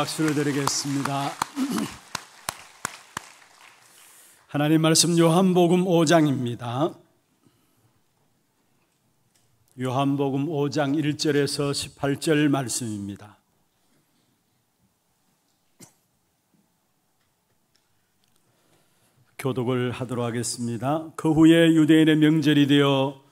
박수를 드리겠습니다. 하나님 말씀 요한복음 5장입니다. 요한복음 5장 1절에서 18절 말씀입니다. 교독을 하도록 하겠습니다. 그 후에 유대인의 명절이 되어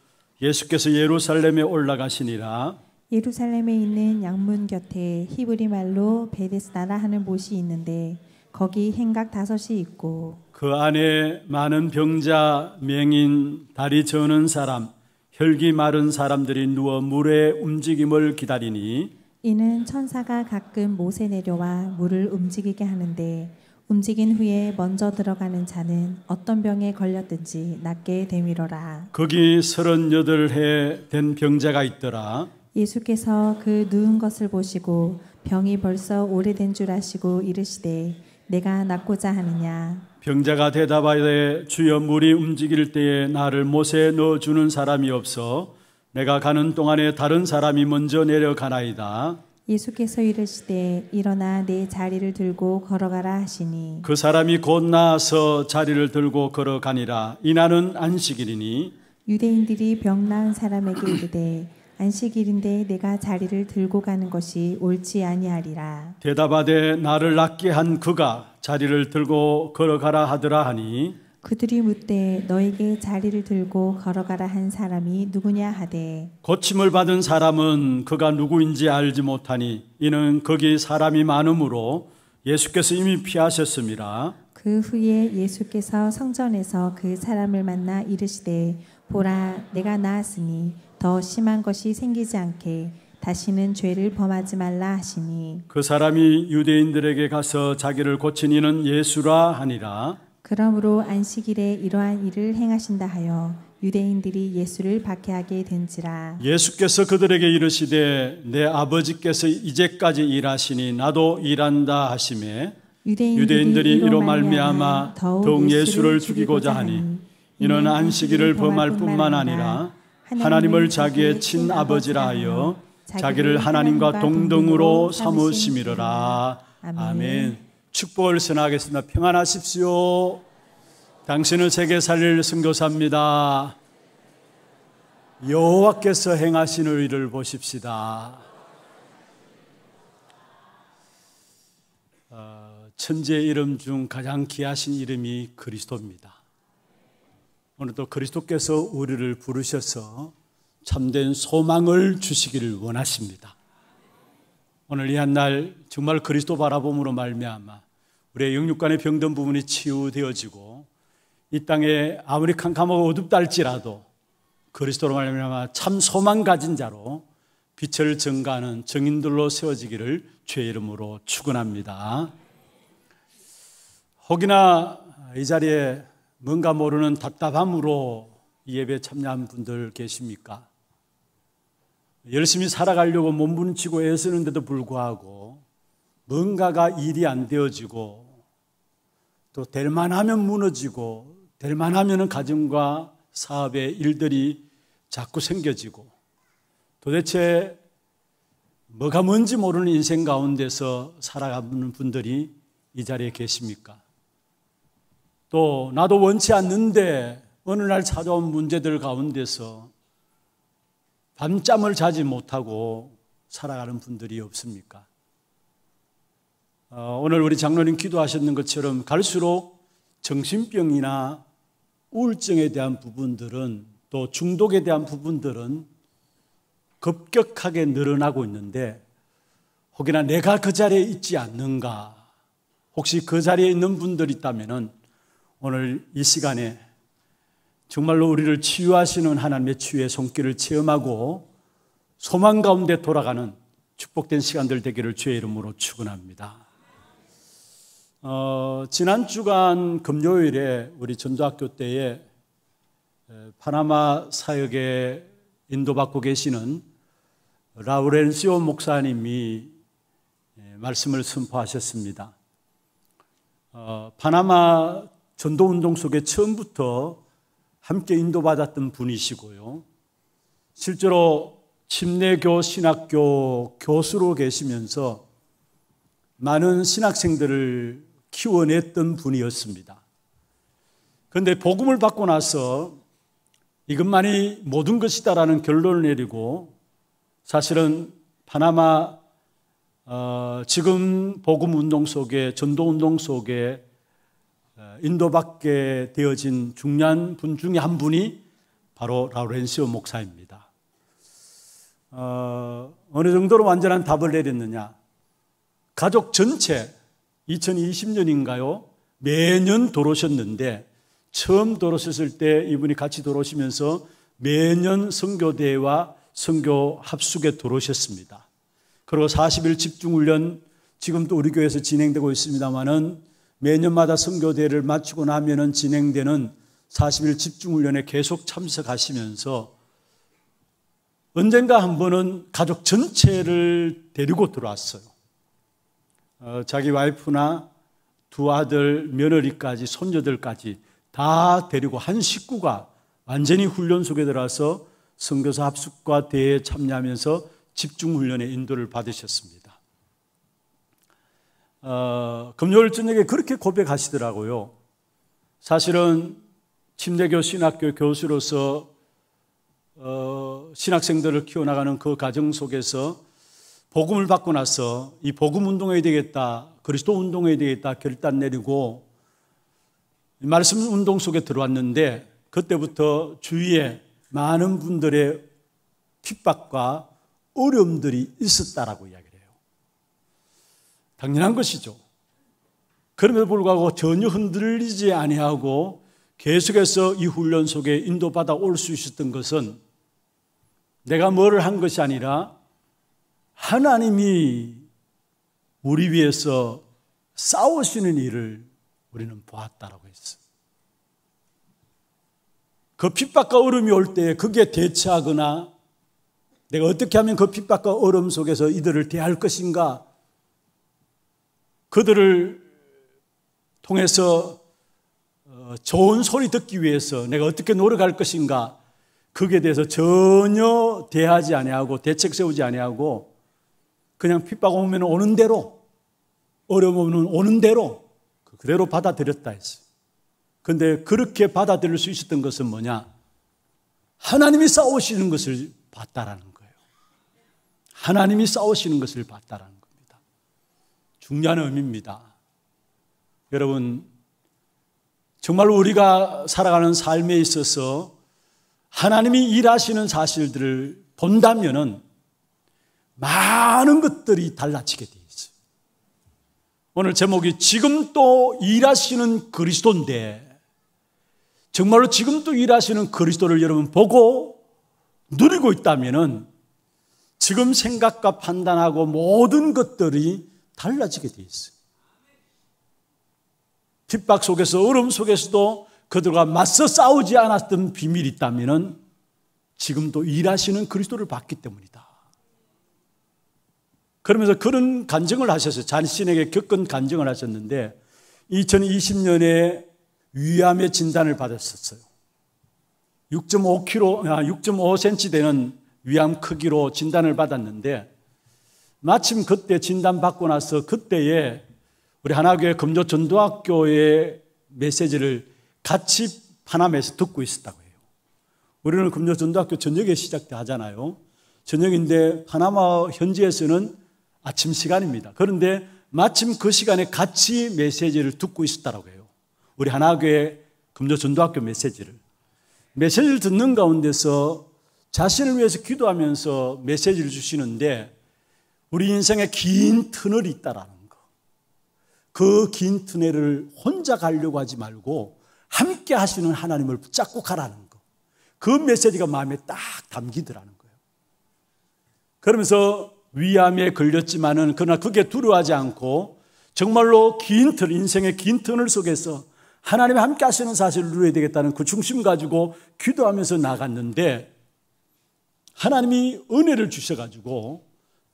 예수께서 예루살렘에 올라가시니라 예루살렘에 있는 양문 곁에 히브리 말로 베데스다라 하는 곳이 있는데 거기 행각 다섯이 있고 그 안에 많은 병자, 맹인, 다리 저는 사람, 혈기 마른 사람들이 누워 물의 움직임을 기다리니 이는 천사가 가끔 못에 내려와 물을 움직이게 하는데 움직인 후에 먼저 들어가는 자는 어떤 병에 걸렸든지 낫게 되밀어라. 거기 서른여덟 해 된 병자가 있더라. 예수께서 그 누운 것을 보시고 병이 벌써 오래된 줄 아시고 이르시되 내가 낫고자 하느냐 병자가 대답하되 주여 물이 움직일 때에 나를 못에 넣어 주는 사람이 없어 내가 가는 동안에 다른 사람이 먼저 내려가나이다 예수께서 이르시되 일어나 내 자리를 들고 걸어가라 하시니 그 사람이 곧 나서 자리를 들고 걸어가니라 이날은 안식일이니 유대인들이 병 나은 사람에게 이르되 안식일인데 내가 자리를 들고 가는 것이 옳지 아니하리라. 대답하되 나를 낫게 한 그가 자리를 들고 걸어가라 하더라 하니 그들이 묻되 너에게 자리를 들고 걸어가라 한 사람이 누구냐 하되 고침을 받은 사람은 그가 누구인지 알지 못하니 이는 거기 사람이 많으므로 예수께서 이미 피하셨습니다. 그 후에 예수께서 성전에서 그 사람을 만나 이르시되 보라 내가 나았으니 더 심한 것이 생기지 않게 다시는 죄를 범하지 말라 하시니 그 사람이 유대인들에게 가서 자기를 고친 이는 예수라 하니라 그러므로 안식일에 이러한 일을 행하신다 하여 유대인들이 예수를 박해하게 된지라 예수께서 그들에게 이르시되 내 아버지께서 이제까지 일하시니 나도 일한다 하심에 유대인들이, 유대인들이 이로 말미암아 더욱 예수를 죽이고자 하니 이는 안식일을 범할 뿐만 아니라 하나님을 자기의 친아버지라 하여 자기를 하나님과 동등으로 삼으심이라 아멘. 축복을 선하겠습니다. 평안하십시오. 당신을 세계 살릴 선교사입니다. 여호와께서 행하시는 일을 보십시다. 아, 천재 이름 중 가장 귀하신 이름이 그리스도입니다. 오늘도 그리스도께서 우리를 부르셔서 참된 소망을 주시기를 원하십니다. 오늘 이 한날 정말 그리스도 바라봄으로 말미암아 우리의 영육간의 병든 부분이 치유되어지고 이 땅에 아무리 캄캄하고 어둡다 할지라도 그리스도로 말미암아 참 소망 가진 자로 빛을 증가하는 증인들로 세워지기를 주의 이름으로 축원합니다. 혹이나 이 자리에 뭔가 모르는 답답함으로 예배 참여한 분들 계십니까? 열심히 살아가려고 몸부림치고 애쓰는데도 불구하고 뭔가가 일이 안 되어지고 또 될 만하면 무너지고 될 만하면 가정과 사업의 일들이 자꾸 생겨지고 도대체 뭐가 뭔지 모르는 인생 가운데서 살아가는 분들이 이 자리에 계십니까? 또 나도 원치 않는데 어느 날 찾아온 문제들 가운데서 밤잠을 자지 못하고 살아가는 분들이 없습니까? 어, 오늘 우리 장로님 기도하셨는 것처럼 갈수록 정신병이나 우울증에 대한 부분들은 또 중독에 대한 부분들은 급격하게 늘어나고 있는데 혹이나 내가 그 자리에 있지 않는가 혹시 그 자리에 있는 분들 있다면은 오늘 이 시간에 정말로 우리를 치유하시는 하나님의 치유의 손길을 체험하고 소망 가운데 돌아가는 축복된 시간들 되기를 주의 이름으로 축원합니다. 어, 지난 주간 금요일에 우리 전도학교 때에 파나마 사역에 인도받고 계시는 라우렌시오 목사님이 말씀을 선포하셨습니다. 어, 파나마 전도 운동 속에 처음부터 함께 인도받았던 분이시고요. 실제로 침례교 신학교 교수로 계시면서 많은 신학생들을 키워냈던 분이었습니다. 그런데 복음을 받고 나서 이것만이 모든 것이다라는 결론을 내리고 사실은 파나마 어, 지금 복음 운동 속에 전도 운동 속에 어, 인도받게 되어진 중요한 분 중에 한 분이 바로 라우렌시오 목사입니다. 어, 어느 정도로 완전한 답을 내렸느냐? 가족 전체 2020년인가요? 매년 돌오셨는데 처음 돌오셨을때 이분이 같이 돌오시면서 매년 선교대회와 선교 합숙에 돌오셨습니다 그리고 40일 집중훈련 지금도 우리 교회에서 진행되고 있습니다만은 매년마다 성교대회를 마치고 나면은 진행되는 40일 집중훈련에 계속 참석하시면서 언젠가 한 번은 가족 전체를 데리고 들어왔어요. 어, 자기 와이프나 두 아들, 며느리까지, 손녀들까지 다 데리고 한 식구가 완전히 훈련 속에 들어와서 성교사 합숙과 대회에 참여하면서 집중훈련의 인도를 받으셨습니다. 어, 금요일 저녁에 그렇게 고백하시더라고요. 사실은 침대교 신학교 교수로서 어, 신학생들을 키워나가는 그 과정 속에서 복음을 받고 나서 이 복음 운동해야 되겠다, 그리스도 운동해야 되겠다 결단 내리고 말씀 운동 속에 들어왔는데 그때부터 주위에 많은 분들의 핍박과 어려움들이 있었다라고 이야기합니다. 당연한 것이죠. 그럼에도 불구하고 전혀 흔들리지 아니하고 계속해서 이 훈련 속에 인도받아 올 수 있었던 것은 내가 뭐를 한 것이 아니라 하나님이 우리 위해서 싸우시는 일을 우리는 보았다라고 했어그 핍박과 얼음이 올때 그게 대처하거나 내가 어떻게 하면 그 핍박과 얼음 속에서 이들을 대할 것인가 그들을 통해서 어, 좋은 소리 듣기 위해서 내가 어떻게 노력할 것인가 거기에 대해서 전혀 대하지 아니하고 대책 세우지 아니하고 그냥 핍박 오면 오는 대로 어려움 오면 오는 대로 그대로 받아들였다 했어요. 근데 그렇게 받아들일 수 있었던 것은 뭐냐? 하나님이 싸우시는 것을 봤다라는 거예요. 하나님이 싸우시는 것을 봤다라는 거예요. 중요한 의미입니다. 여러분, 정말 우리가 살아가는 삶에 있어서 하나님이 일하시는 사실들을 본다면 많은 것들이 달라지게 되 있어요. 오늘 제목이 지금 또 일하시는 그리스도인데 정말로 지금 또 일하시는 그리스도를 여러분 보고 누리고 있다면 지금 생각과 판단하고 모든 것들이 달라지게 돼 있어요. 핍박 속에서 얼음 속에서도 그들과 맞서 싸우지 않았던 비밀이 있다면 지금도 일하시는 그리스도를 봤기 때문이다. 그러면서 그런 간증을 하셨어요. 자신에게 겪은 간증을 하셨는데 2020년에 위암의 진단을 받았었어요. 6.5kg, 6.5cm 아, 되는 위암 크기로 진단을 받았는데 마침 그때 진단받고 나서 그때에 우리 하나교회 금조 전도학교의 메시지를 같이 파남에서 듣고 있었다고 해요. 우리는 금조 전도학교 저녁에 시작 때 하잖아요. 저녁인데 파나마 현지에서는 아침 시간입니다. 그런데 마침 그 시간에 같이 메시지를 듣고 있었다고 해요. 우리 하나교회 금조 전도학교 메시지를. 메시지를 듣는 가운데서 자신을 위해서 기도하면서 메시지를 주시는데 우리 인생에 긴 터널이 있다라는 거. 그 긴 터널을 혼자 가려고 하지 말고 함께 하시는 하나님을 붙잡고 가라는 거. 그 메시지가 마음에 딱 담기더라는 거예요. 그러면서 위암에 걸렸지만은 그러나 그게 두려워하지 않고 정말로 긴 터, 널 인생의 긴 터널 속에서 하나님이 함께 하시는 사실을 누려야 되겠다는 그 중심 가지고 기도하면서 나갔는데 하나님이 은혜를 주셔가지고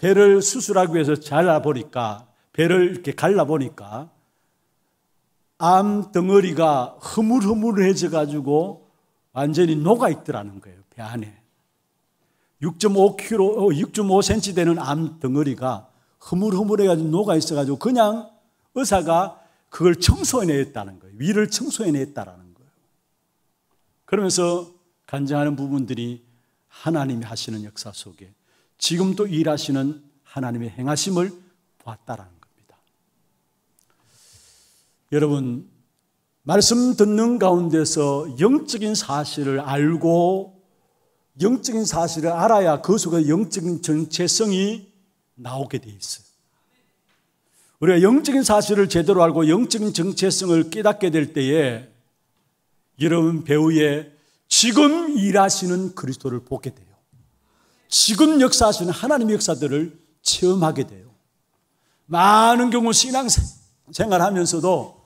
배를 수술하기 위해서 잘라보니까, 배를 이렇게 갈라보니까, 암 덩어리가 흐물흐물해져 가지고 완전히 녹아 있더라는 거예요, 배 안에. 6.5kg, 6.5cm 어, 되는 암 덩어리가 흐물흐물해 가지고 녹아 있어 가지고 그냥 의사가 그걸 청소해냈다는 거예요. 위를 청소해냈다라는 거예요. 그러면서 간증하는 부분들이 하나님이 하시는 역사 속에 지금도 일하시는 하나님의 행하심을 보았다라는 겁니다. 여러분, 말씀 듣는 가운데서 영적인 사실을 알고 영적인 사실을 알아야 그 속에 영적인 정체성이 나오게 돼 있어요. 우리가 영적인 사실을 제대로 알고 영적인 정체성을 깨닫게 될 때에 여러분 배우의 지금 일하시는 그리스도를 보게 돼요. 지금 역사하시는 하나님의 역사들을 체험하게 돼요. 많은 경우 신앙 생활하면서도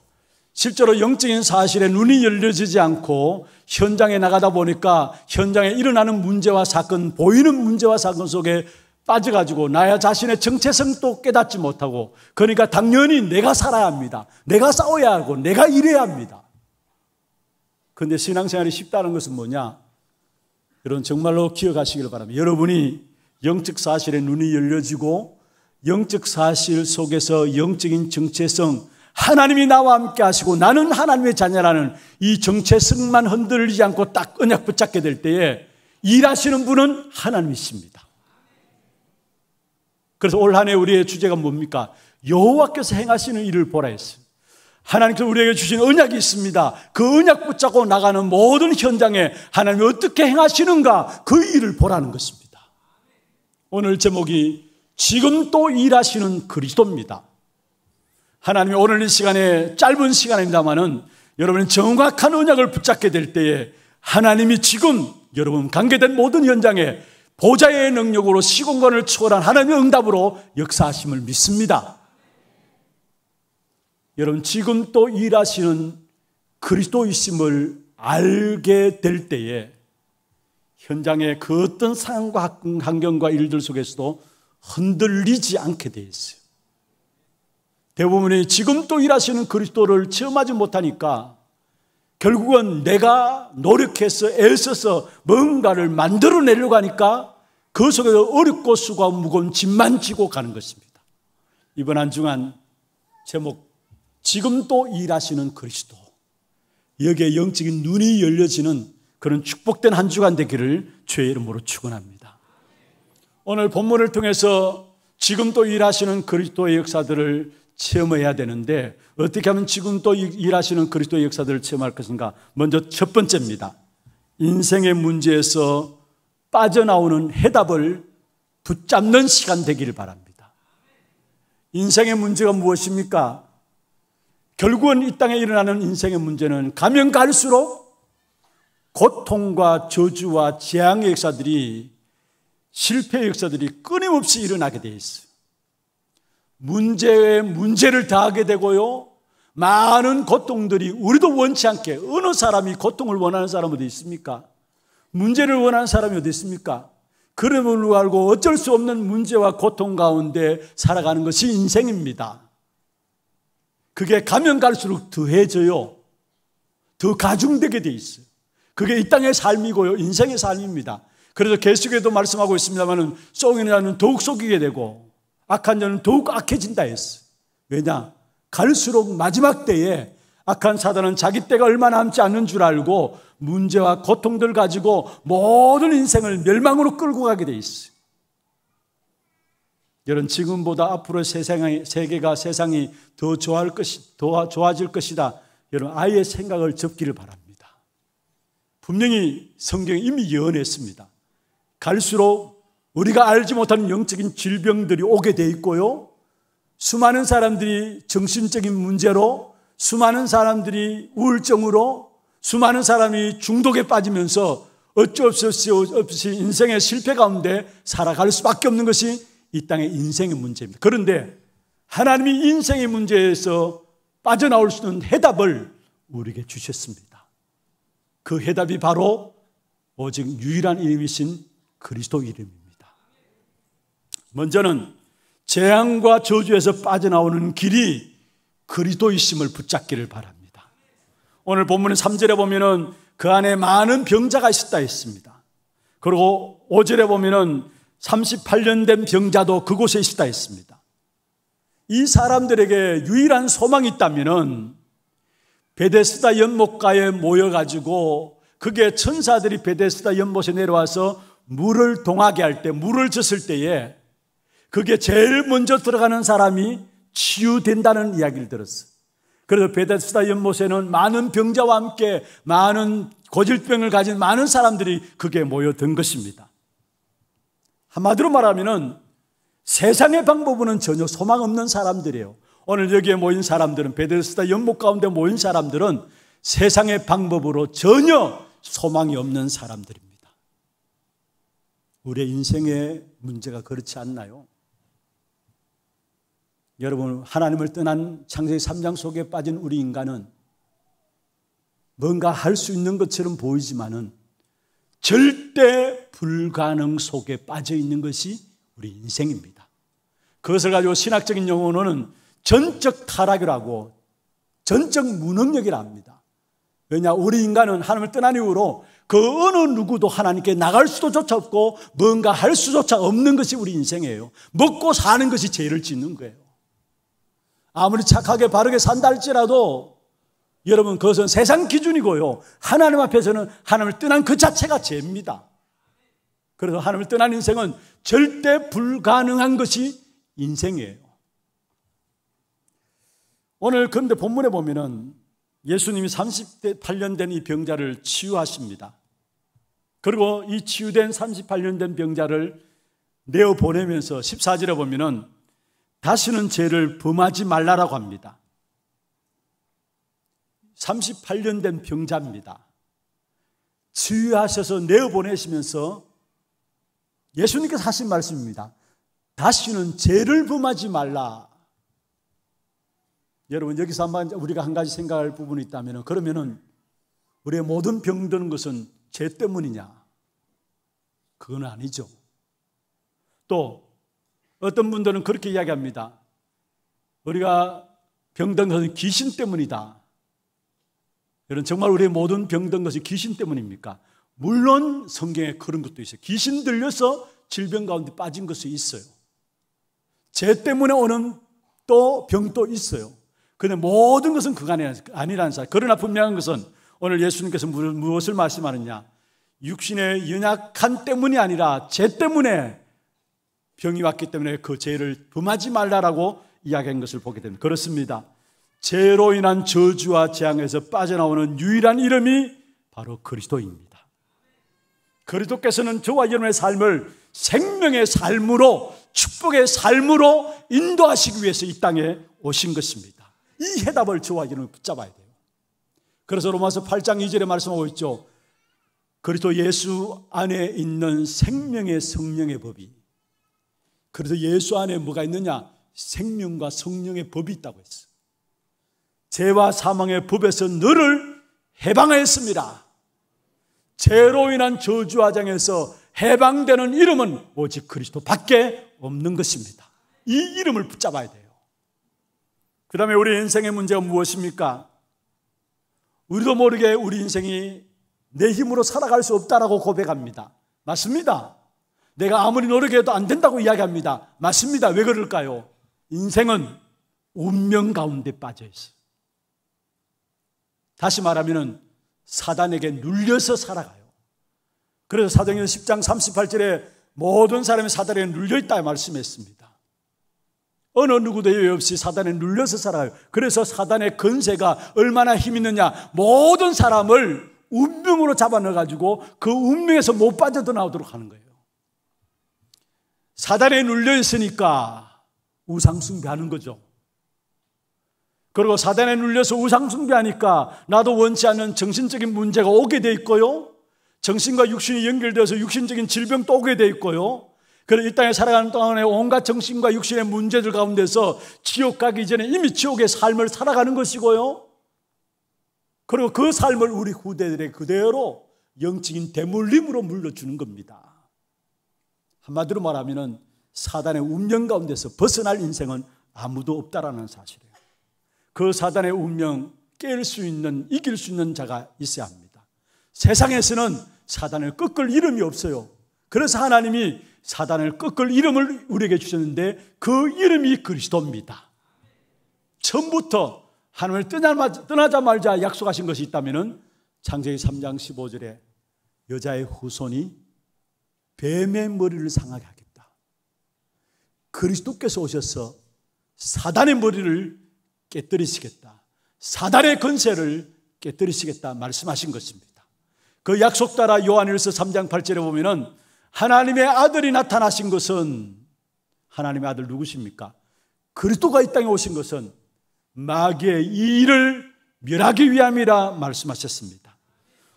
실제로 영적인 사실에 눈이 열려지지 않고 현장에 나가다 보니까 현장에 일어나는 문제와 사건, 보이는 문제와 사건 속에 빠져가지고 나야 자신의 정체성도 깨닫지 못하고 그러니까 당연히 내가 살아야 합니다. 내가 싸워야 하고 내가 일해야 합니다. 그데 신앙생활이 쉽다는 것은 뭐냐? 여러분 정말로 기억하시길 바랍니다. 여러분이 영적 사실에 눈이 열려지고 영적 사실 속에서 영적인 정체성 하나님이 나와 함께 하시고 나는 하나님의 자녀라는 이 정체성만 흔들리지 않고 딱 언약 붙잡게 될 때에 일하시는 분은 하나님이십니다. 그래서 올 한해 우리의 주제가 뭡니까? 여호와께서 행하시는 일을 보라 했습니다. 하나님께서 우리에게 주신 언약이 있습니다. 그 언약 붙잡고 나가는 모든 현장에 하나님이 어떻게 행하시는가 그 일을 보라는 것입니다. 오늘 제목이 지금 또 일하시는 그리스도입니다. 하나님이 오늘 이 시간에 짧은 시간입니다만은 여러분 이 정확한 언약을 붙잡게 될 때에 하나님이 지금 여러분 관계된 모든 현장에 보좌의 능력으로 시공간을 초월한 하나님의 응답으로 역사하심을 믿습니다. 여러분 지금 또 일하시는 그리스도이심을 알게 될 때에 현장의 그 어떤 상황과 환경과 일들 속에서도 흔들리지 않게 되어 있어요. 대부분이 지금 또 일하시는 그리스도를 체험하지 못하니까 결국은 내가 노력해서 애써서 뭔가를 만들어내려고 하니까 그 속에서 어렵고 수고 무거운 짐만 지고 가는 것입니다. 이번 한 중한 제목 지금도 일하시는 그리스도. 여기에 영적인 눈이 열려지는 그런 축복된 한 주간 되기를 죄의 이름으로 축원합니다. 오늘 본문을 통해서 지금도 일하시는 그리스도의 역사들을 체험해야 되는데 어떻게 하면 지금도 일하시는 그리스도의 역사들을 체험할 것인가? 먼저 첫 번째입니다. 인생의 문제에서 빠져나오는 해답을 붙잡는 시간 되기를 바랍니다. 인생의 문제가 무엇입니까? 결국은 이 땅에 일어나는 인생의 문제는 가면 갈수록 고통과 저주와 재앙의 역사들이 실패의 역사들이 끊임없이 일어나게 돼있어 문제에 문제를 다하게 되고요. 많은 고통들이 우리도 원치 않게 어느 사람이 고통을 원하는 사람 어디 있습니까? 문제를 원하는 사람이 어디 있습니까? 그러므 알고 어쩔 수 없는 문제와 고통 가운데 살아가는 것이 인생입니다. 그게 가면 갈수록 더해져요. 더 가중되게 돼 있어요. 그게 이 땅의 삶이고요. 인생의 삶입니다. 그래서 계속해도 말씀하고 있습니다만은 속이는 자는 더욱 속이게 되고 악한 자는 더욱 악해진다 했어요. 왜냐? 갈수록 마지막 때에 악한 사단은 자기 때가 얼마 남지 않는 줄 알고 문제와 고통들 가지고 모든 인생을 멸망으로 끌고 가게 돼 있어요. 여러분 지금보다 앞으로 세상의 세계가 세상이 더 좋아할 것이 더 좋아질 것이다. 여러분 아예 생각을 접기를 바랍니다. 분명히 성경이 이미 예언했습니다. 갈수록 우리가 알지 못하는 영적인 질병들이 오게 돼 있고요. 수많은 사람들이 정신적인 문제로 수많은 사람들이 우울증으로 수많은 사람이 중독에 빠지면서 어쩔 수 없이 인생의 실패 가운데 살아갈 수밖에 없는 것이 이 땅의 인생의 문제입니다. 그런데 하나님이 인생의 문제에서 빠져나올 수 있는 해답을 우리에게 주셨습니다. 그 해답이 바로 오직 유일한 이름이신 그리스도 이름입니다. 먼저는 재앙과 저주에서 빠져나오는 길이 그리스도이심을 붙잡기를 바랍니다. 오늘 본문의 3절에 보면은 그 안에 많은 병자가 있었다 했습니다. 그리고 5절에 보면은 38년 된 병자도 그곳에 있다 했습니다. 이 사람들에게 유일한 소망이 있다면은 베데스다 연못가에 모여가지고 그게 천사들이 베데스다 연못에 내려와서 물을 동하게 할 때, 물을 젖을 때에 그게 제일 먼저 들어가는 사람이 치유된다는 이야기를 들었어요. 그래서 베데스다 연못에는 많은 병자와 함께 많은 고질병을 가진 많은 사람들이 그게 모여든 것입니다. 한마디로 말하면 세상의 방법은 전혀 소망 없는 사람들이에요. 오늘 여기에 모인 사람들은 베데스다 연못 가운데 모인 사람들은 세상의 방법으로 전혀 소망이 없는 사람들입니다. 우리의 인생의 문제가 그렇지 않나요? 여러분, 하나님을 떠난 창세기 3장 속에 빠진 우리 인간은 뭔가 할 수 있는 것처럼 보이지만은 절대 불가능 속에 빠져 있는 것이 우리 인생입니다. 그것을 가지고 신학적인 용어로는 전적 타락이라고 전적 무능력이라 합니다. 왜냐, 우리 인간은 하나님을 떠난 이후로 그 어느 누구도 하나님께 나갈 수도조차 없고 뭔가 할 수조차 없는 것이 우리 인생이에요. 먹고 사는 것이 죄를 짓는 거예요. 아무리 착하게 바르게 산다 할지라도 여러분 그것은 세상 기준이고요. 하나님 앞에서는 하나님을 떠난 그 자체가 죄입니다. 그래서 하나님을 떠난 인생은 절대 불가능한 것이 인생이에요. 오늘 근런데 본문에 보면은 예수님이 30대 8년 된 이 병자를 치유하십니다. 그리고 이 치유된 38년 된 병자를 내어 보내면서 14절에 보면은 다시는 죄를 범하지 말라라고 합니다. 38년 된 병자입니다. 치유하셔서 내어보내시면서 예수님께서 하신 말씀입니다. 다시는 죄를 범하지 말라. 여러분 여기서 한번 우리가 한 가지 생각할 부분이 있다면 그러면은 우리의 모든 병드는 것은 죄 때문이냐? 그건 아니죠. 또 어떤 분들은 그렇게 이야기합니다. 우리가 병든 것은 귀신 때문이다. 여러분 정말 우리의 모든 병든 것이 귀신 때문입니까? 물론 성경에 그런 것도 있어요. 귀신 들려서 질병 가운데 빠진 것이 있어요. 죄 때문에 오는 또 병도 있어요. 근데 모든 것은 그가 아니라는 사실. 그러나 분명한 것은 오늘 예수님께서 무엇을 말씀하느냐? 육신의 연약한 때문이 아니라 죄 때문에 병이 왔기 때문에 그 죄를 범하지 말라라고 이야기한 것을 보게 됩니다. 그렇습니다. 죄로 인한 저주와 재앙에서 빠져나오는 유일한 이름이 바로 그리스도입니다. 그리스도께서는 저와 여러분의 삶을 생명의 삶으로 축복의 삶으로 인도하시기 위해서 이 땅에 오신 것입니다. 이 해답을 저와 여러분 붙잡아야 돼요. 그래서 로마서 8장 2절에 말씀하고 있죠. 그리스도 예수 안에 있는 생명의 성령의 법이 그래서 예수 안에 뭐가 있느냐? 생명과 성령의 법이 있다고 했어. 죄와 사망의 법에서 너를 해방하였습니다. 죄로 인한 저주화장에서 해방되는 이름은 오직 그리스도밖에 없는 것입니다. 이 이름을 붙잡아야 돼요. 그 다음에 우리 인생의 문제가 무엇입니까? 우리도 모르게 우리 인생이 내 힘으로 살아갈 수 없다라고 고백합니다. 맞습니다. 내가 아무리 노력해도 안 된다고 이야기합니다. 맞습니다. 왜 그럴까요? 인생은 운명 가운데 빠져 있어요. 다시 말하면 사단에게 눌려서 살아가요. 그래서 사도행전 10장 38절에 모든 사람이 사단에 눌려 있다 말씀했습니다. 어느 누구도 예외 없이 사단에 눌려서 살아요. 그래서 사단의 근세가 얼마나 힘 있느냐? 모든 사람을 운명으로 잡아넣어 가지고 그 운명에서 못 빠져도 나오도록 하는 거예요. 사단에 눌려 있으니까 우상 숭배하는 거죠. 그리고 사단에 눌려서 우상숭배하니까 나도 원치 않는 정신적인 문제가 오게 돼 있고요. 정신과 육신이 연결되어서 육신적인 질병도 오게 돼 있고요. 그리고이 땅에 살아가는 동안에 온갖 정신과 육신의 문제들 가운데서 지옥 가기 전에 이미 지옥의 삶을 살아가는 것이고요. 그리고 그 삶을 우리 후대들의 그대로 영적인 대물림으로 물려주는 겁니다. 한마디로 말하면 사단의 운명 가운데서 벗어날 인생은 아무도 없다라는 사실이에요. 그 사단의 운명 깰 수 있는, 이길 수 있는 자가 있어야 합니다. 세상에서는 사단을 꺾을 이름이 없어요. 그래서 하나님이 사단을 꺾을 이름을 우리에게 주셨는데 그 이름이 그리스도입니다. 처음부터 하나님을 떠나자 말자 약속하신 것이 있다면 창세기 3장 15절에 여자의 후손이 뱀의 머리를 상하게 하겠다. 그리스도께서 오셔서 사단의 머리를 깨뜨리시겠다. 사단의 근세를 깨뜨리시겠다 말씀하신 것입니다. 그 약속 따라 요한일서 3장 8절에 보면은 하나님의 아들이 나타나신 것은 하나님의 아들 누구십니까? 그리스도가 이 땅에 오신 것은 마귀의 이 일을 멸하기 위함이라 말씀하셨습니다.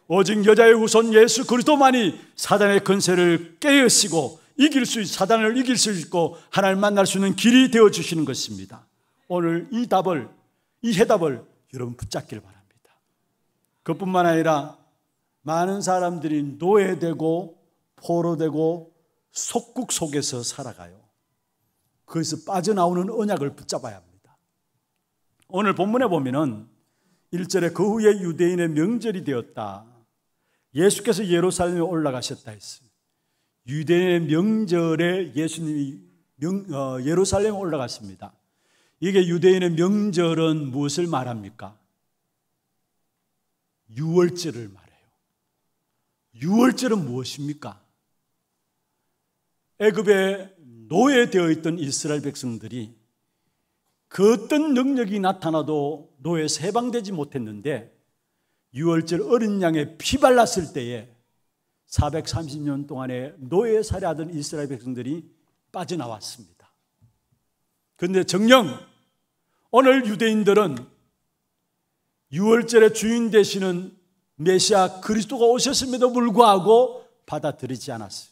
오직 여자의 후손 예수 그리스도만이 사단의 근세를 깨으시고 이길 수 사단을 이길 수 있고 하나님 만날 수 있는 길이 되어 주시는 것입니다. 오늘 이 답을, 이 해답을 여러분 붙잡길 바랍니다. 그뿐만 아니라 많은 사람들이 노예되고 포로되고 속국 속에서 살아가요. 거기서 빠져나오는 언약을 붙잡아야 합니다. 오늘 본문에 보면은 1절에 그 후에 유대인의 명절이 되었다. 예수께서 예루살렘에 올라가셨다 했습니다. 유대인의 명절에 예수님이 명, 어, 예루살렘에 올라갔습니다. 이게 유대인의 명절은 무엇을 말합니까? 유월절을 말해요. 유월절은 무엇입니까? 애굽에 노예되어 있던 이스라엘 백성들이 그 어떤 능력이 나타나도 노예 해방되지 못했는데 유월절 어린 양의 피 발랐을 때에 430년 동안에 노예 살해하던 이스라엘 백성들이 빠져나왔습니다. 그런데 정령 오늘 유대인들은 6월절의 주인 되시는 메시아 그리스도가 오셨음에도 불구하고 받아들이지 않았어요.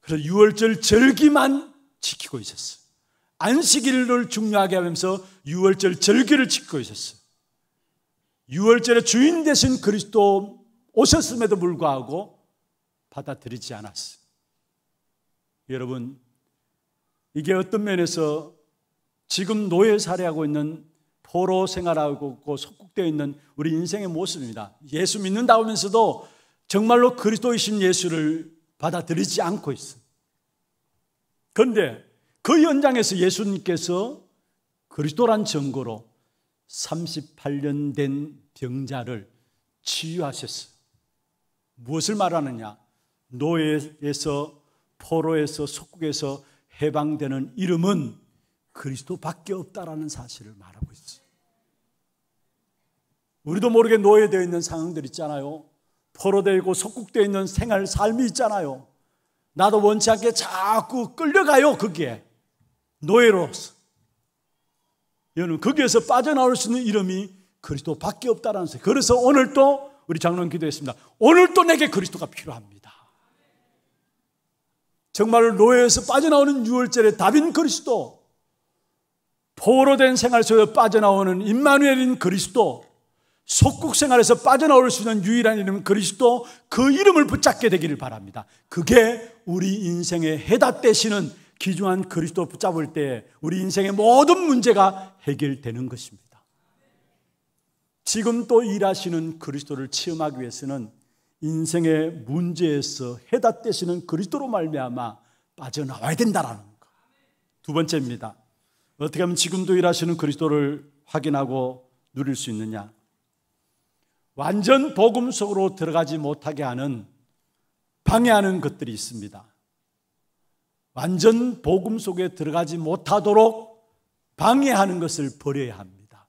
그래서 6월절 절기만 지키고 있었어요. 안식일을 중요하게 하면서 6월절 절기를 지키고 있었어요. 6월절의 주인 되신 그리스도 오셨음에도 불구하고 받아들이지 않았어요. 여러분, 이게 어떤 면에서 지금 노예 살해하고 있는 포로 생활하고 있고 속국되어 있는 우리 인생의 모습입니다. 예수 믿는다 하면서도 정말로 그리스도이신 예수를 받아들이지 않고 있어 그런데 그 현장에서 예수님께서 그리스도란 증거로 38년 된 병자를 치유하셨어 무엇을 말하느냐? 노예에서 포로에서 속국에서 해방되는 이름은 그리스도밖에 없다라는 사실을 말하고 있지. 우리도 모르게 노예되어 있는 상황들 있잖아요. 포로되고 속국되어 있는 생활, 삶이 있잖아요. 나도 원치 않게 자꾸 끌려가요, 거기에. 노예로서. 여러분, 거기에서 빠져나올 수 있는 이름이 그리스도밖에 없다라는 소리. 그래서 오늘 또 우리 장로 기도했습니다. 오늘 또 내게 그리스도가 필요합니다. 정말 노예에서 빠져나오는 6월절의 답인 그리스도. 포로 된 생활 속에 서 빠져나오는 임마누엘인 그리스도, 속국 생활에서 빠져나올 수 있는 유일한 이름은 그리스도, 그 이름을 붙잡게 되기를 바랍니다. 그게 우리 인생의 해답 되시는 기중한 그리스도 붙잡을 때 우리 인생의 모든 문제가 해결되는 것입니다. 지금 또 일하시는 그리스도를 체험하기 위해서는 인생의 문제에서 해답되시는 그리스도로 말미암아 빠져나와야 된다라는 것. 두 번째입니다. 어떻게 하면 지금도 일하시는 그리스도를 확인하고 누릴 수 있느냐? 완전 복음 속으로 들어가지 못하게 하는 방해하는 것들이 있습니다. 완전 복음 속에 들어가지 못하도록 방해하는 것을 버려야 합니다.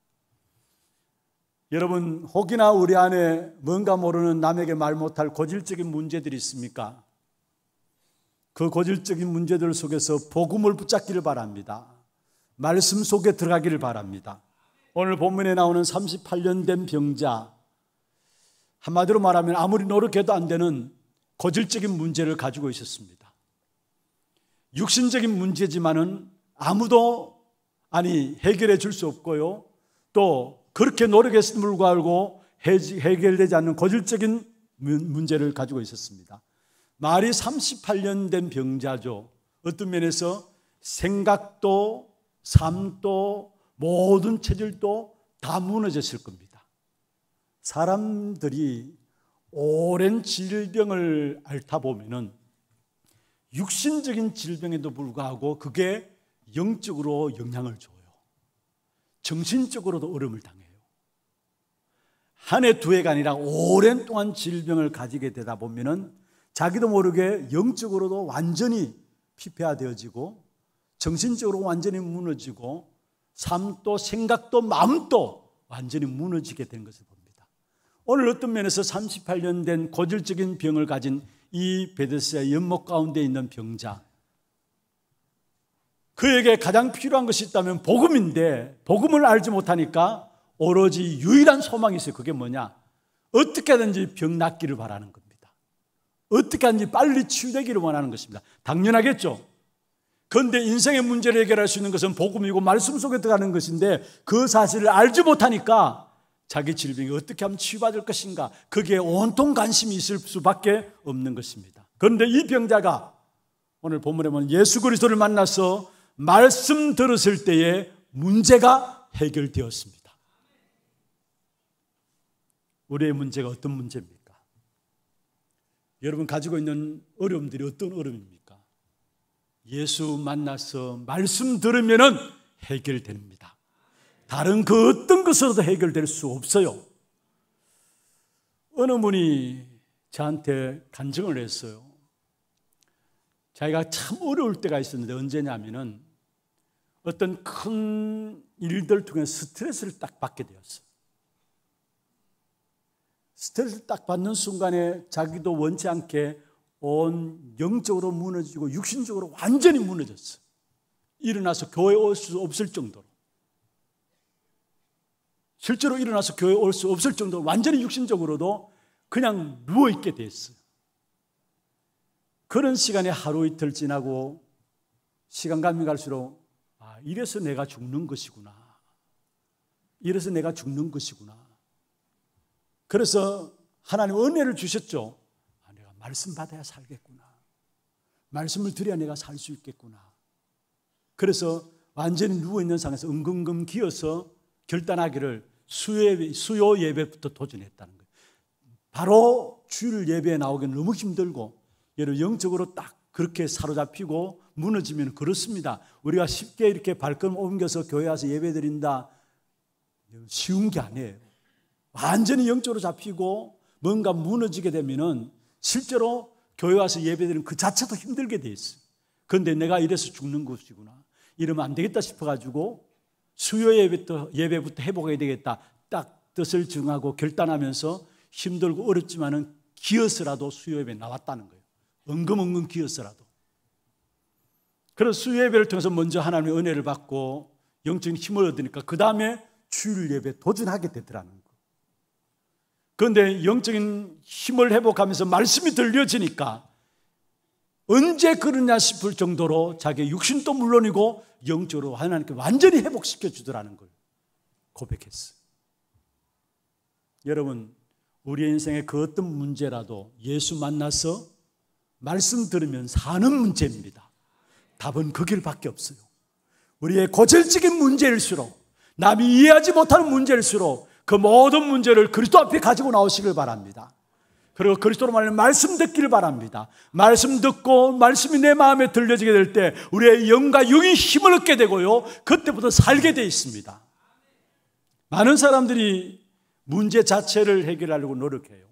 여러분, 혹이나 우리 안에 뭔가 모르는 남에게 말 못할 고질적인 문제들이 있습니까? 그 고질적인 문제들 속에서 복음을 붙잡기를 바랍니다. 말씀 속에 들어가기를 바랍니다. 오늘 본문에 나오는 38년 된 병자, 한마디로 말하면 아무리 노력해도 안 되는 고질적인 문제를 가지고 있었습니다. 육신적인 문제지만은 아무도 아니 해결해 줄 수 없고요. 또 그렇게 노력했음을 불구하고 해결되지 않는 고질적인 문제를 가지고 있었습니다. 말이 38년 된 병자죠. 어떤 면에서 생각도 삶도 모든 체질도 다 무너졌을 겁니다. 사람들이 오랜 질병을 앓다 보면은 육신적인 질병에도 불구하고 그게 영적으로 영향을 줘요. 정신적으로도 어려움을 당해요. 한 해 두 해가 아니라 오랜 동안 질병을 가지게 되다 보면은 자기도 모르게 영적으로도 완전히 피폐화되어지고 정신적으로 완전히 무너지고 삶도 생각도 마음도 완전히 무너지게 된 것을 봅니다. 오늘 어떤 면에서 38년 된 고질적인 병을 가진 이 베데스의 연못 가운데 있는 병자 그에게 가장 필요한 것이 있다면 복음인데 복음을 알지 못하니까 오로지 유일한 소망이 있어요. 그게 뭐냐? 어떻게든지 병 낫기를 바라는 겁니다. 어떻게든지 빨리 치유되기를 원하는 것입니다. 당연하겠죠. 그런데 인생의 문제를 해결할 수 있는 것은 복음이고 말씀 속에 들어가는 것인데 그 사실을 알지 못하니까 자기 질병이 어떻게 하면 치유받을 것인가 그게 온통 관심이 있을 수밖에 없는 것입니다. 그런데 이 병자가 오늘 본문에 보면 예수 그리스도를 만나서 말씀 들었을 때에 문제가 해결되었습니다. 우리의 문제가 어떤 문제입니까? 여러분 가지고 있는 어려움들이 어떤 어려움입니까? 예수 만나서 말씀 들으면 해결됩니다. 다른 그 어떤 것으로도 해결될 수 없어요. 어느 분이 저한테 간증을 했어요. 자기가 참 어려울 때가 있었는데 언제냐면은 어떤 큰 일들 통해 스트레스를 딱 받게 되었어요. 스트레스를 딱 받는 순간에 자기도 원치 않게 온 영적으로 무너지고 육신적으로 완전히 무너졌어. 일어나서 교회 올 수 없을 정도로. 실제로 일어나서 교회 올 수 없을 정도로 완전히 육신적으로도 그냥 누워있게 됐어. 그런 시간에 하루 이틀 지나고 시간 가면 갈수록 아, 이래서 내가 죽는 것이구나. 이래서 내가 죽는 것이구나. 그래서 하나님 은혜를 주셨죠. 말씀 받아야 살겠구나. 말씀을 드려야 내가 살 수 있겠구나. 그래서 완전히 누워있는 상황에서 은근금 기어서 결단하기를 수요, 예배부터 도전했다는 거예요. 바로 주일 예배에 나오기는 너무 힘들고 여러분 영적으로 딱 그렇게 사로잡히고 무너지면 그렇습니다. 우리가 쉽게 이렇게 발걸음 옮겨서 교회 와서 예배 드린다. 쉬운 게 아니에요. 완전히 영적으로 잡히고 뭔가 무너지게 되면은 실제로 교회 와서 예배드리는 그 자체도 힘들게 돼있어 그런데 내가 이래서 죽는 것이구나. 이러면 안 되겠다 싶어가지고 수요 예배부터, 예배부터 해보게 되겠다. 딱 뜻을 정하고 결단하면서 힘들고 어렵지만은 기어서라도 수요 예배 나왔다는 거예요. 엉금엉금 기어서라도. 그래 수요 예배를 통해서 먼저 하나님의 은혜를 받고 영적인 힘을 얻으니까 그 다음에 주일 예배 도전하게 되더라는 거예요. 그런데 영적인 힘을 회복하면서 말씀이 들려지니까 언제 그러냐 싶을 정도로 자기 육신도 물론이고 영적으로 하나님께 완전히 회복시켜 주더라는 걸 고백했어요. 여러분, 우리 인생의 그 어떤 문제라도 예수 만나서 말씀 들으면 사는 문제입니다. 답은 그 길밖에 없어요. 우리의 고질적인 문제일수록 남이 이해하지 못하는 문제일수록 그 모든 문제를 그리스도 앞에 가지고 나오시길 바랍니다. 그리고 그리스도로 말하는 말씀 듣기를 바랍니다. 말씀 듣고 말씀이 내 마음에 들려지게 될 때 우리의 영과 영이 힘을 얻게 되고요. 그때부터 살게 돼 있습니다. 많은 사람들이 문제 자체를 해결하려고 노력해요.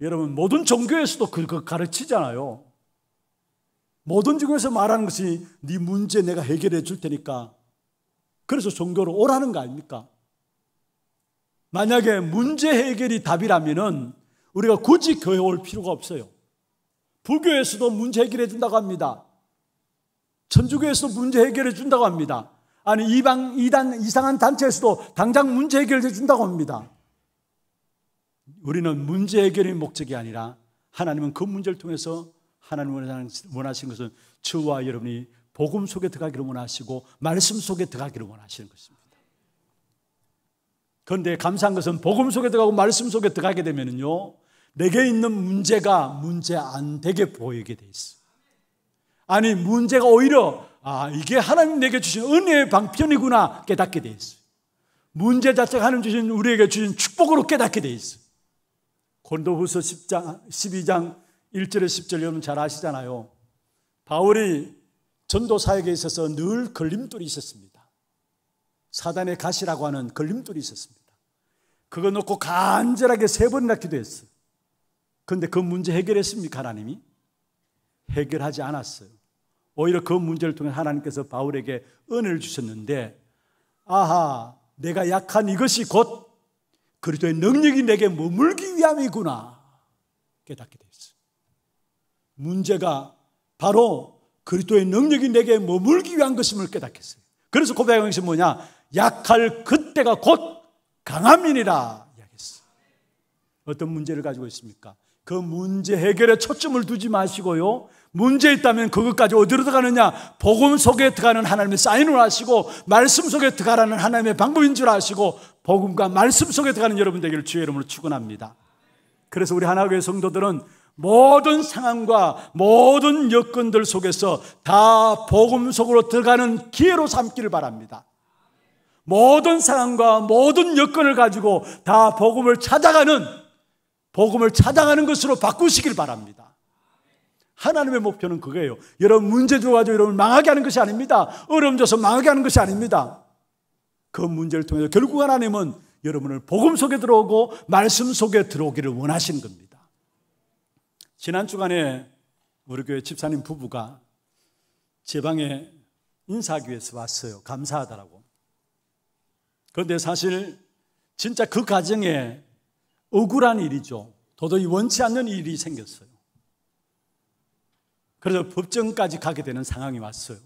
여러분 모든 종교에서도 그거 가르치잖아요. 모든 종교에서 말하는 것이 네 문제 내가 해결해 줄 테니까 그래서 종교로 오라는 거 아닙니까? 만약에 문제 해결이 답이라면 우리가 굳이 교회 올 필요가 없어요. 불교에서도 문제 해결해 준다고 합니다. 천주교에서도 문제 해결해 준다고 합니다. 아니 이방 이단 이상한 단체에서도 당장 문제 해결해 준다고 합니다. 우리는 문제 해결이 목적이 아니라 하나님은 그 문제를 통해서 하나님 원하시는 것은 저와 여러분이 복음 속에 들어가기를 원하시고 말씀 속에 들어가기를 원하시는 것입니다. 그런데 감사한 것은 복음 속에 들어가고 말씀 속에 들어가게 되면요 내게 있는 문제가 문제 안 되게 보이게 돼 있어. 아니, 문제가 오히려, 아, 이게 하나님 내게 주신 은혜의 방편이구나 깨닫게 돼 있어. 문제 자체가 하나님 주신, 우리에게 주신 축복으로 깨닫게 돼 있어. 곤도 후서 10장, 12장 1절에 10절 여러분 잘 아시잖아요. 바울이 전도 사역에 있어서 늘 걸림돌이 있었습니다. 사단의 가시라고 하는 걸림돌이 있었습니다. 그거 놓고 간절하게 세 번이나 기도했어요. 그런데 그 문제 해결했습니까? 하나님이? 해결하지 않았어요. 오히려 그 문제를 통해 하나님께서 바울에게 은혜를 주셨는데, 아하, 내가 약한 이것이 곧그리도의 능력이 내게 머물기 위함이구나 깨닫게 되었어요. 문제가 바로 그리도의 능력이 내게 머물기 위한 것임을 깨닫겠어요. 그래서 고백한 것이 뭐냐? 약할 그때가 곧 강함이니라 이야기했어 어떤 문제를 가지고 있습니까? 그 문제 해결에 초점을 두지 마시고요. 문제 있다면 그것까지 어디로 들어가느냐? 복음 속에 들어가는 하나님의 사인을 아시고 말씀 속에 들어가라는 하나님의 방법인 줄 아시고 복음과 말씀 속에 들어가는 여러분 되기를 주의 이름으로 축원합니다. 그래서 우리 하나교회 성도들은 모든 상황과 모든 여건들 속에서 다 복음 속으로 들어가는 기회로 삼기를 바랍니다. 모든 상황과 모든 여건을 가지고 다 복음을 찾아가는 복음을 찾아가는 것으로 바꾸시길 바랍니다. 하나님의 목표는 그거예요. 여러분 문제 줘가지고 여러분 망하게 하는 것이 아닙니다. 어려움 줘서 망하게 하는 것이 아닙니다. 그 문제를 통해서 결국 하나님은 여러분을 복음 속에 들어오고 말씀 속에 들어오기를 원하신 겁니다. 지난 주간에 우리 교회 집사님 부부가 제 방에 인사하기 위해서 왔어요. 감사하다라고. 그런데 사실 진짜 그 가정에 억울한 일이죠. 도저히 원치 않는 일이 생겼어요. 그래서 법정까지 가게 되는 상황이 왔어요.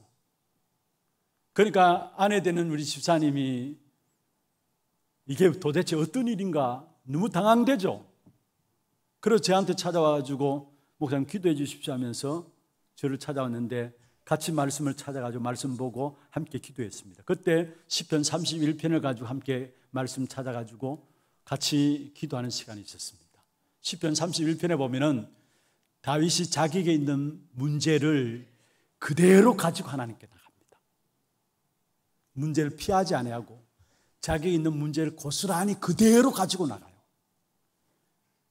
그러니까 아내 되는 우리 집사님이 이게 도대체 어떤 일인가 너무 당황되죠. 그래서 저한테 찾아와 주고 목사님 기도해 주십시오 하면서 저를 찾아왔는데 같이 말씀을 찾아가지고 말씀 보고 함께 기도했습니다. 그때 시편 31편을 가지고 함께 말씀 찾아가지고 같이 기도하는 시간이 있었습니다. 시편 31편에 보면은 다윗이 자기에게 있는 문제를 그대로 가지고 하나님께 나갑니다. 문제를 피하지 아니하고 자기에 있는 문제를 고스란히 그대로 가지고 나가요.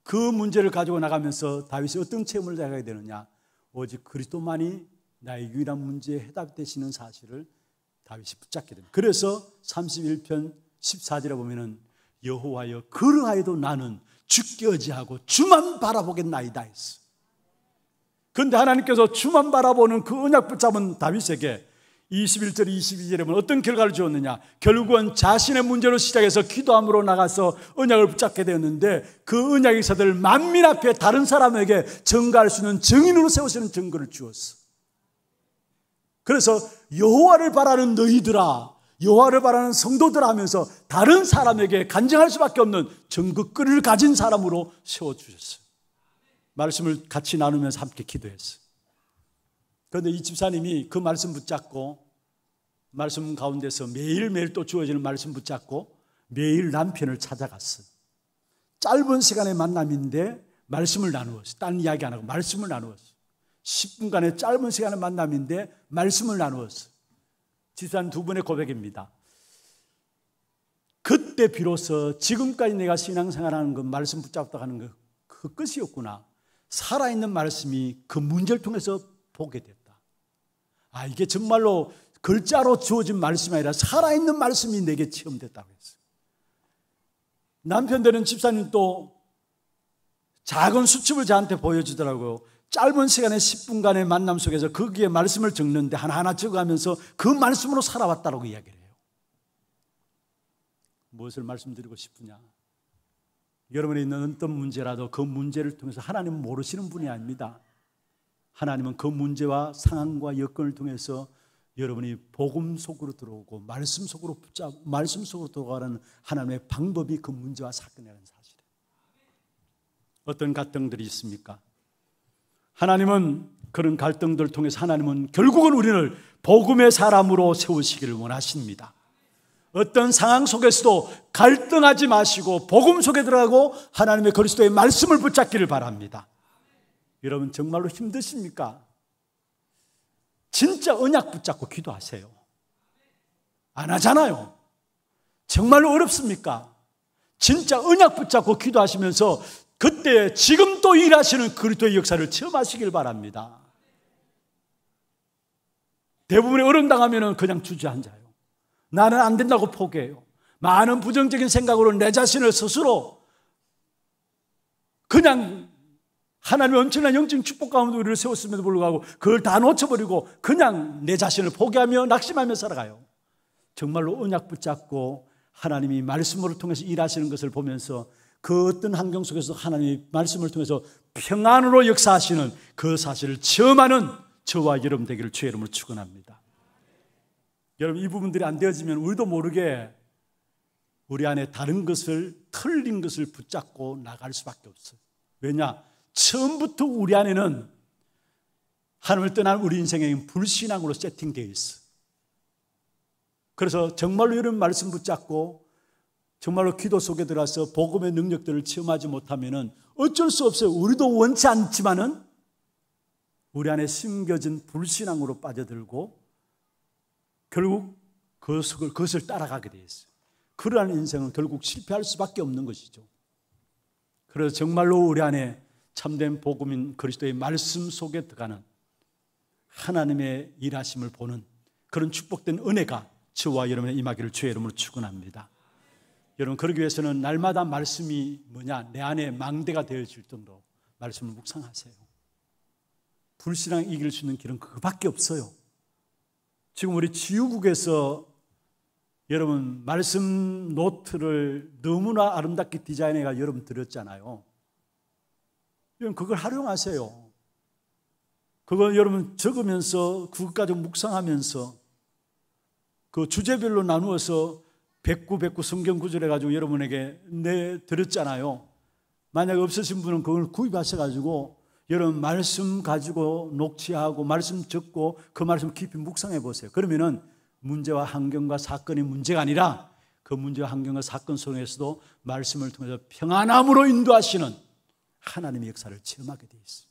그 문제를 가지고 나가면서 다윗이 어떤 체험을 하게 되느냐? 오직 그리스도만이 나의 유일한 문제에해답 되시는 사실을 다윗이 붙잡게 됩니다. 그래서 31편 14절에 보면은 여호와여 그러하여도 나는 주께 의지하고 주만 바라보겠나이다 했어. 그런데 하나님께서 주만 바라보는 그 언약 붙잡은 다윗에게 21절, 22절에 보면 어떤 결과를 주었느냐. 결국은 자신의 문제로 시작해서 기도함으로 나가서 언약을 붙잡게 되었는데 그 언약의 사들 만민 앞에 다른 사람에게 증가할 수 있는 증인으로 세우시는 증거를 주었어. 그래서 여호와를 바라는 너희들아 여호와를 바라는 성도들 하면서 다른 사람에게 간증할 수밖에 없는 전극끈을 가진 사람으로 세워주셨어요. 말씀을 같이 나누면서 함께 기도했어요. 그런데 이 집사님이 그 말씀 붙잡고 말씀 가운데서 매일매일 또 주어지는 말씀 붙잡고 매일 남편을 찾아갔어요. 짧은 시간의 만남인데 말씀을 나누었어요. 딴 이야기 안 하고 말씀을 나누었어요. 10분간의 짧은 시간의 만남인데 말씀을 나누었어요. 지산 두 분의 고백입니다. 그때 비로소 지금까지 내가 신앙생활하는 그 말씀 붙잡다 하는 그, 그 끝이었구나. 살아있는 말씀이 그 문제를 통해서 보게 됐다. 아, 이게 정말로 글자로 주어진 말씀이 아니라 살아있는 말씀이 내게 체험됐다고 했어 남편 되는 집사님 또 작은 수첩을 저한테 보여주더라고요. 짧은 시간에 10분간의 만남 속에서 거기에 그 말씀을 적는데 하나하나 적어가면서 그 말씀으로 살아왔다라고 이야기를 해요. 무엇을 말씀드리고 싶으냐? 여러분이 있는 어떤 문제라도 그 문제를 통해서 하나님은 모르시는 분이 아닙니다. 하나님은 그 문제와 상황과 여건을 통해서 여러분이 복음 속으로 들어오고 말씀 속으로 붙잡 말씀 속으로 들어가는 하나님의 방법이 그 문제와 사건이라는 사실 어떤 가정들이 있습니까? 하나님은 그런 갈등들 통해서 하나님은 결국은 우리를 복음의 사람으로 세우시기를 원하십니다. 어떤 상황 속에서도 갈등하지 마시고 복음 속에 들어가고 하나님의 그리스도의 말씀을 붙잡기를 바랍니다. 여러분 정말로 힘드십니까? 진짜 언약 붙잡고 기도하세요. 안 하잖아요. 정말로 어렵습니까? 진짜 언약 붙잡고 기도하시면서 그때 지금 또 일하시는 그리스도의 역사를 체험하시길 바랍니다. 대부분의 어른 당하면 그냥 주저앉아요. 나는 안 된다고 포기해요. 많은 부정적인 생각으로 내 자신을 스스로 그냥 하나님의 엄청난 영적 축복 가운데 우리를 세웠음에도 불구하고 그걸 다 놓쳐버리고 그냥 내 자신을 포기하며 낙심하며 살아가요. 정말로 언약 붙잡고 하나님이 말씀으로 통해서 일하시는 것을 보면서 그 어떤 환경 속에서 하나님이 말씀을 통해서 평안으로 역사하시는 그 사실을 체험하는 저와 여러분 되기를 주의 이름으로 축원합니다. 여러분 이 부분들이 안 되어지면 우리도 모르게 우리 안에 다른 것을 틀린 것을 붙잡고 나갈 수밖에 없어요. 왜냐? 처음부터 우리 안에는 하나을 떠난 우리 인생에 불신앙으로 세팅되어 있어. 그래서 정말로 이런 말씀 붙잡고 정말로 기도 속에 들어서 복음의 능력들을 체험하지 못하면 어쩔 수 없어요. 우리도 원치 않지만은 우리 안에 심겨진 불신앙으로 빠져들고 결국 그것을, 그것을 따라가게 되어 있어요. 그러한 인생은 결국 실패할 수밖에 없는 것이죠. 그래서 정말로 우리 안에 참된 복음인 그리스도의 말씀 속에 들어가는 하나님의 일하심을 보는 그런 축복된 은혜가 저와 여러분의 임하기를 주의 이름으로 축원합니다. 여러분 그러기 위해서는 날마다 말씀이 뭐냐 내 안에 망대가 되어질 정도로 말씀을 묵상하세요. 불신앙 이길 수 있는 길은 그밖에 없어요. 지금 우리 지우국에서 여러분 말씀 노트를 너무나 아름답게 디자인해가 여러분 드렸잖아요. 여러분 그걸 활용하세요. 그걸 여러분 적으면서 그것 까지 묵상하면서 그 주제별로 나누어서 백구 백구 성경 구절해 가지고 여러분에게 내 드렸잖아요. 만약 없으신 분은 그걸 구입하셔 가지고 여러분 말씀 가지고 녹취하고 말씀 적고 그 말씀 깊이 묵상해 보세요. 그러면은 문제와 환경과 사건이 문제가 아니라 그 문제와 환경과 사건 속에서도 말씀을 통해서 평안함으로 인도하시는 하나님의 역사를 체험하게 돼 있어요.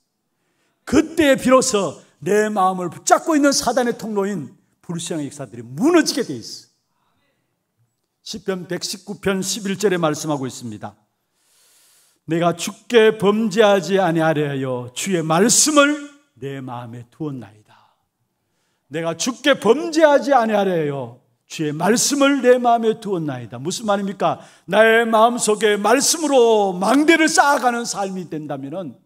그때 비로소 내 마음을 붙잡고 있는 사단의 통로인 불신앙의 역사들이 무너지게 돼 있어요. 시편 119편 11절에 말씀하고 있습니다. 내가 죽게 범죄하지 아니하려 주의 말씀을 내 마음에 두었나이다. 내가 죽게 범죄하지 아니하려 주의 말씀을 내 마음에 두었나이다. 무슨 말입니까? 나의 마음속에 말씀으로 망대를 쌓아가는 삶이 된다면은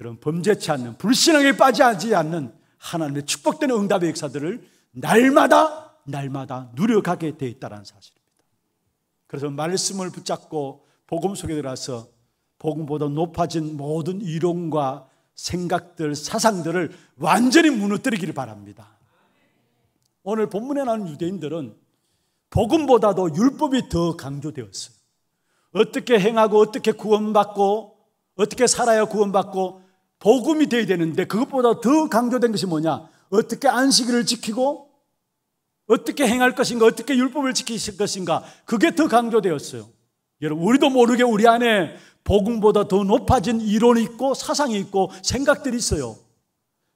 이런 범죄치 않는 불신앙에 빠지지 않는 하나님의 축복되는 응답의 역사들을 날마다 날마다 누려가게 되어 있다는 사실입니다. 그래서 말씀을 붙잡고 복음 속에 들어서 복음보다 높아진 모든 이론과 생각들, 사상들을 완전히 무너뜨리기를 바랍니다. 오늘 본문에 나오 유대인들은 복음보다도 율법이 더 강조되었어요. 어떻게 행하고 어떻게 구원받고 어떻게 살아야 구원받고 복음이 되어야 되는데 그것보다 더 강조된 것이 뭐냐? 어떻게 안식일을 지키고 어떻게 행할 것인가, 어떻게 율법을 지키실 것인가, 그게 더 강조되었어요. 여러분, 우리도 모르게 우리 안에 복음보다 더 높아진 이론이 있고 사상이 있고 생각들이 있어요.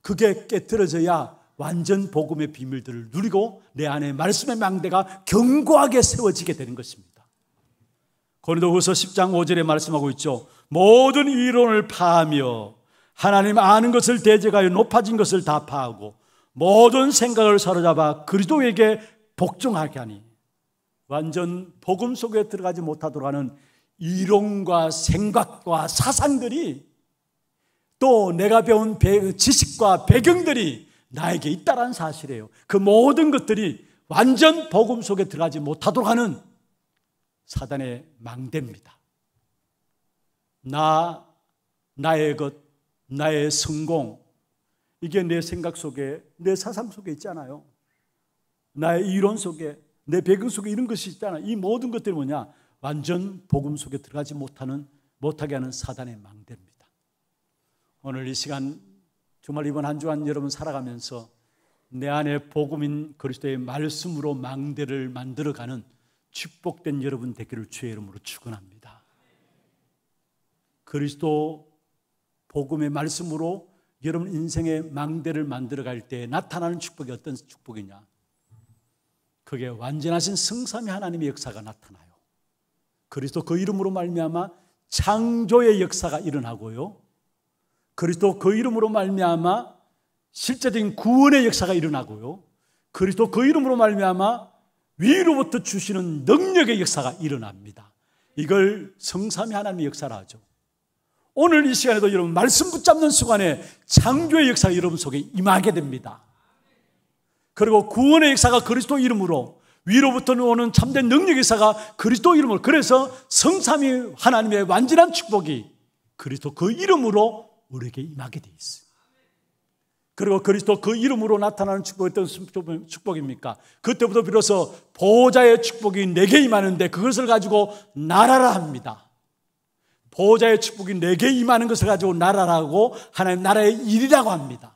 그게 깨뜨려져야 완전 복음의 비밀들을 누리고 내 안에 말씀의 망대가 견고하게 세워지게 되는 것입니다. 고린도후서 10장 5절에 말씀하고 있죠. 모든 이론을 파하며 하나님 아는 것을 대적하여 높아진 것을 다 파하고 모든 생각을 사로잡아 그리스도에게 복종하게 하니 완전 복음 속에 들어가지 못하도록 하는 이론과 생각과 사상들이 또 내가 배운 지식과 배경들이 나에게 있다라는 사실이에요. 그 모든 것들이 완전 복음 속에 들어가지 못하도록 하는 사단의 망대입니다. 나, 나의 것, 나의 성공, 이게 내 생각 속에, 내 사상 속에 있잖아요. 나의 이론 속에, 내 배경 속에 이런 것이 있잖아. 요이 모든 것들이 뭐냐? 완전 복음 속에 들어가지 못하는, 못하게 하는 사단의 망대입니다. 오늘 이 시간, 정말 이번 한 주간 여러분 살아가면서 내 안에 복음인 그리스도의 말씀으로 망대를 만들어가는 축복된 여러분 되기를 주의 이름으로 축원합니다. 그리스도 복음의 말씀으로 여러분 인생의 망대를 만들어 갈 때 나타나는 축복이 어떤 축복이냐? 그게 완전하신 성삼위 하나님의 역사가 나타나요. 그리스도 그 이름으로 말미암아 창조의 역사가 일어나고요. 그리스도 그 이름으로 말미암아 실제적인 구원의 역사가 일어나고요. 그리스도 그 이름으로 말미암아 위로부터 주시는 능력의 역사가 일어납니다. 이걸 성삼위 하나님의 역사라 하죠. 오늘 이 시간에도 여러분 말씀 붙잡는 순간에 창조의 역사가 여러분 속에 임하게 됩니다. 그리고 구원의 역사가 그리스도 이름으로 위로부터 오는 참된 능력의 역사가 그리스도 이름으로 그래서 성삼위 하나님의 완전한 축복이 그리스도 그 이름으로 우리에게 임하게 돼 있어요. 그리고 그리스도 그 이름으로 나타나는 축복이 어떤 축복입니까? 그때부터 비로소 보호자의 축복이 내게 임하는데 그것을 가지고 나라라 합니다. 보호자의 축복이 내게 임하는 것을 가지고 나라라고 하나님 나라의 일이라고 합니다.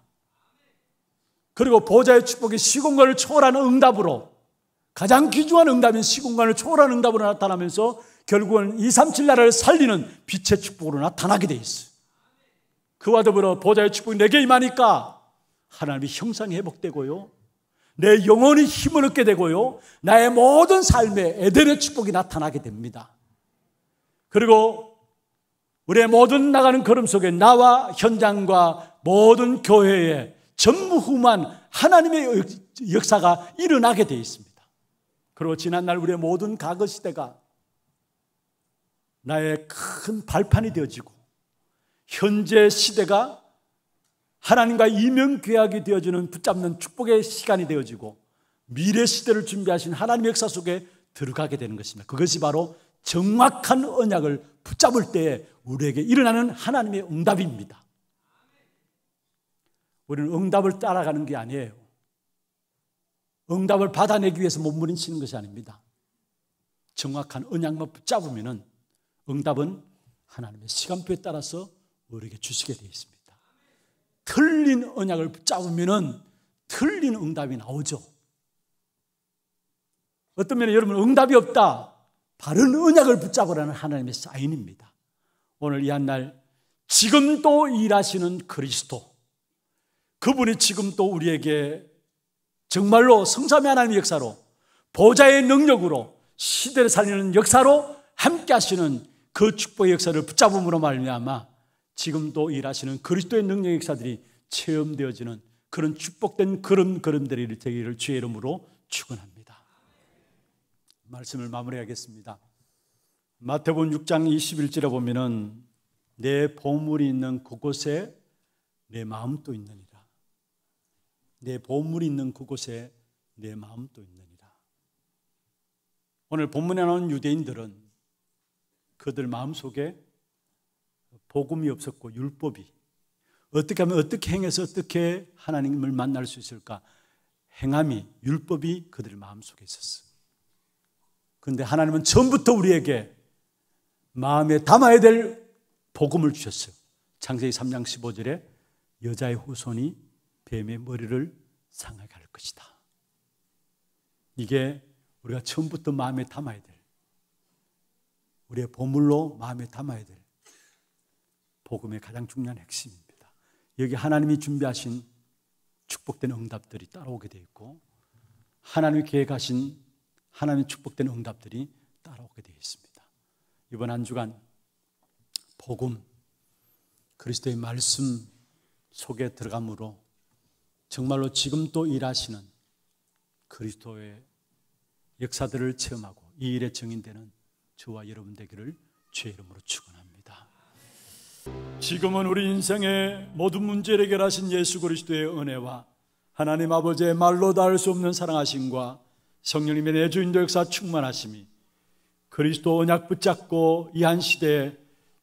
그리고 보호자의 축복이 시공간을 초월하는 응답으로 가장 귀중한 응답인 시공간을 초월하는 응답으로 나타나면서 결국은 2, 3, 7 나라를 살리는 빛의 축복으로 나타나게 돼 있어요. 그와 더불어 보호자의 축복이 내게 임하니까 하나님의 형상이 회복되고요. 내 영혼이 힘을 얻게 되고요. 나의 모든 삶에 에덴의 축복이 나타나게 됩니다. 그리고 우리의 모든 나가는 걸음 속에 나와 현장과 모든 교회에 전무후만 하나님의 역사가 일어나게 되어 있습니다. 그리고 지난날 우리의 모든 과거 시대가 나의 큰 발판이 되어지고 현재 시대가 하나님과 이명계약이 되어지는 붙잡는 축복의 시간이 되어지고 미래 시대를 준비하신 하나님의 역사 속에 들어가게 되는 것입니다. 그것이 바로 정확한 언약을 붙잡을 때에 우리에게 일어나는 하나님의 응답입니다. 우리는 응답을 따라가는 게 아니에요. 응답을 받아내기 위해서 몸부림치는 것이 아닙니다. 정확한 언약만 붙잡으면 응답은 하나님의 시간표에 따라서 우리에게 주시게 되어 있습니다. 틀린 언약을 붙잡으면 틀린 응답이 나오죠. 어떤 면에 여러분 응답이 없다. 바른 언약을 붙잡으라는 하나님의 사인입니다. 오늘 이 한날 지금도 일하시는 그리스도 그분이 지금도 우리에게 정말로 성삼의 하나님 역사로 보좌의 능력으로 시대를 살리는 역사로 함께 하시는 그 축복의 역사를 붙잡음으로 말미암아 지금도 일하시는 그리스도의 능력의 역사들이 체험되어지는 그런 축복된 그런 걸음들이 되기를 주의 이름으로 축원합니다. 말씀을 마무리하겠습니다. 마태복음 6장 21절에 보면은 내 보물이 있는 그곳에 내 마음도 있느니라. 내 보물이 있는 그곳에 내 마음도 있느니라. 오늘 본문에 나온 유대인들은 그들 마음속에 복음이 없었고 율법이 어떻게 하면 어떻게 행해서 어떻게 하나님을 만날 수 있을까? 행함이 율법이 그들 마음속에 있었어. 그런데 하나님은 처음부터 우리에게 마음에 담아야 될 복음을 주셨어요. 창세기 3장 15절에 여자의 후손이 뱀의 머리를 상하게 할 것이다. 이게 우리가 처음부터 마음에 담아야 될 우리의 보물로 마음에 담아야 될 복음의 가장 중요한 핵심입니다. 여기 하나님이 준비하신 축복된 응답들이 따라오게 되어 있고 하나님이 계획하신 하나님 축복된 응답들이 따라오게 되어 있습니다. 이번 한 주간 복음 그리스도의 말씀 속에 들어감으로 정말로 지금도 일하시는 그리스도의 역사들을 체험하고 이 일에 증인되는 저와 여러분 되기를 주의 이름으로 축원합니다. 지금은 우리 인생의 모든 문제를 해결하신 예수 그리스도의 은혜와 하나님 아버지의 말로 닿을 수 없는 사랑하심과 성령님의 내주인도 역사 충만하심이 그리스도 언약 붙잡고 이한 시대에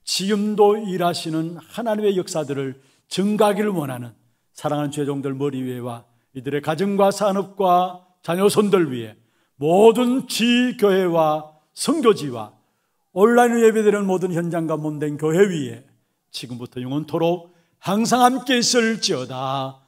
지금도 일하시는 하나님의 역사들을 증가하기를 원하는 사랑하는 죄종들 머리 위에와 이들의 가정과 산업과 자녀손들 위에 모든 지교회와 성교지와 온라인 예배되는 모든 현장과 몸된 교회 위에 지금부터 영원토록 항상 함께 있을지어다